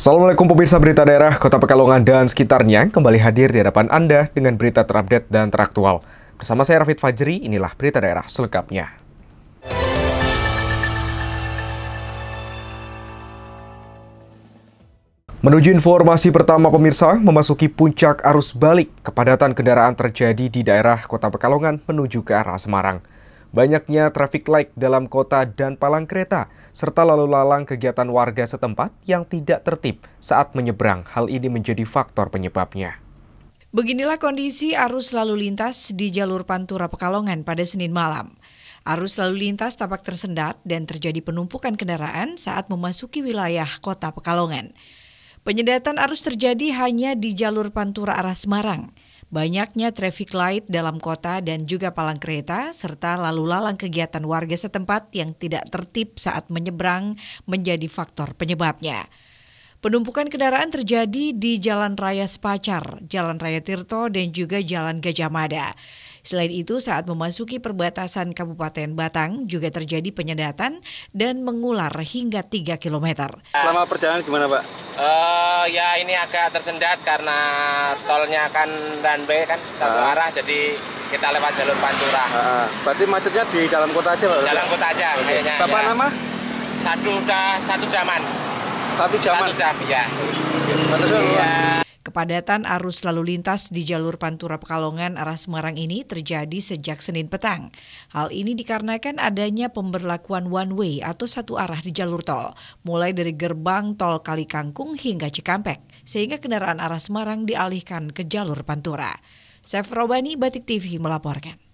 Assalamualaikum pemirsa berita daerah Kota Pekalongan dan sekitarnya kembali hadir di hadapan Anda dengan berita terupdate dan teraktual. Bersama saya Rafid Fajri, inilah berita daerah selengkapnya. Menuju informasi pertama pemirsa, memasuki puncak arus balik, kepadatan kendaraan terjadi di daerah Kota Pekalongan menuju ke arah Semarang. Banyaknya traffic light dalam kota dan palang kereta, serta lalu lalang kegiatan warga setempat yang tidak tertib saat menyeberang, hal ini menjadi faktor penyebabnya. Beginilah kondisi arus lalu lintas di jalur Pantura Pekalongan pada Senin malam. Arus lalu lintas tampak tersendat dan terjadi penumpukan kendaraan saat memasuki wilayah kota Pekalongan. Penyedatan arus terjadi hanya di jalur Pantura arah Semarang. Banyaknya traffic light dalam kota dan juga palang kereta, serta lalu lalang kegiatan warga setempat yang tidak tertib saat menyeberang menjadi faktor penyebabnya. Penumpukan kendaraan terjadi di Jalan Raya Sepacar, Jalan Raya Tirto, dan juga Jalan Gajah Mada. Selain itu, saat memasuki perbatasan Kabupaten Batang juga terjadi penyedatan dan mengular hingga 3 km. Selama perjalanan gimana Pak? Uh, ya ini agak tersendat karena tolnya kan runway kan satu uh. arah jadi kita lewat jalur Pantura. Uh, berarti macetnya di dalam kota aja? Di dalam kota aja okay. kayaknya. Bapak ya. nama? Satu udah satu jaman. Satu jaman. Satu jam ya. Satu jam. Ya. Kepadatan arus lalu lintas di jalur Pantura Pekalongan arah Semarang ini terjadi sejak Senin petang. Hal ini dikarenakan adanya pemberlakuan one way atau satu arah di jalur tol, mulai dari gerbang tol Kali Kangkung hingga Cikampek, sehingga kendaraan arah Semarang dialihkan ke jalur Pantura. Sefrobani Batik TV melaporkan.